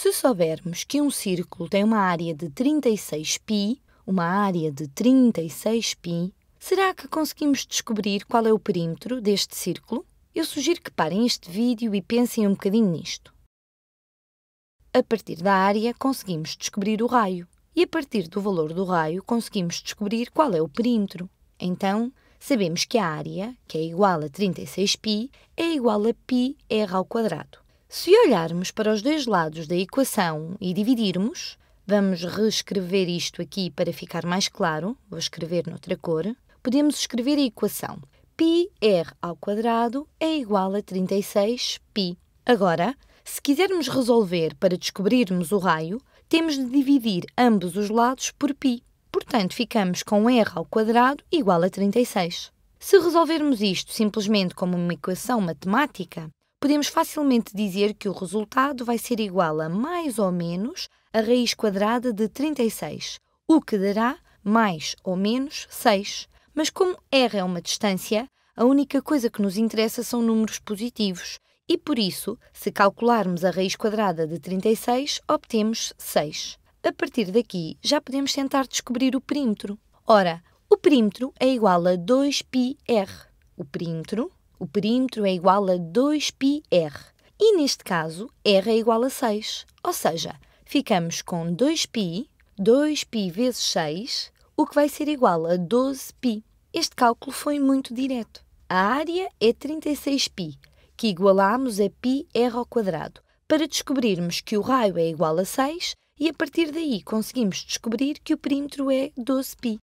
Se soubermos que um círculo tem uma área de 36π, uma área de 36π, será que conseguimos descobrir qual é o perímetro deste círculo? Eu sugiro que parem este vídeo e pensem um bocadinho nisto. A partir da área, conseguimos descobrir o raio. E a partir do valor do raio, conseguimos descobrir qual é o perímetro. Então, sabemos que a área, que é igual a 36π, é igual a πr ao quadrado. Se olharmos para os dois lados da equação e dividirmos, vamos reescrever isto aqui para ficar mais claro, vou escrever noutra cor, podemos escrever a equação. πr ao quadrado é igual a 36π. Agora, se quisermos resolver para descobrirmos o raio, temos de dividir ambos os lados por π. Portanto, ficamos com r ao quadrado igual a 36. Se resolvermos isto simplesmente como uma equação matemática, podemos facilmente dizer que o resultado vai ser igual a mais ou menos a raiz quadrada de 36, o que dará mais ou menos 6. Mas como r é uma distância, a única coisa que nos interessa são números positivos e, por isso, se calcularmos a raiz quadrada de 36, obtemos 6. A partir daqui, já podemos tentar descobrir o perímetro. Ora, o perímetro é igual a 2πr. O perímetro o perímetro é igual a 2πr e, neste caso, r é igual a 6. Ou seja, ficamos com 2π, 2π vezes 6, o que vai ser igual a 12π. Este cálculo foi muito direto. A área é 36π, que igualamos a πr ao quadrado, para descobrirmos que o raio é igual a 6 e a partir daí conseguimos descobrir que o perímetro é 12π.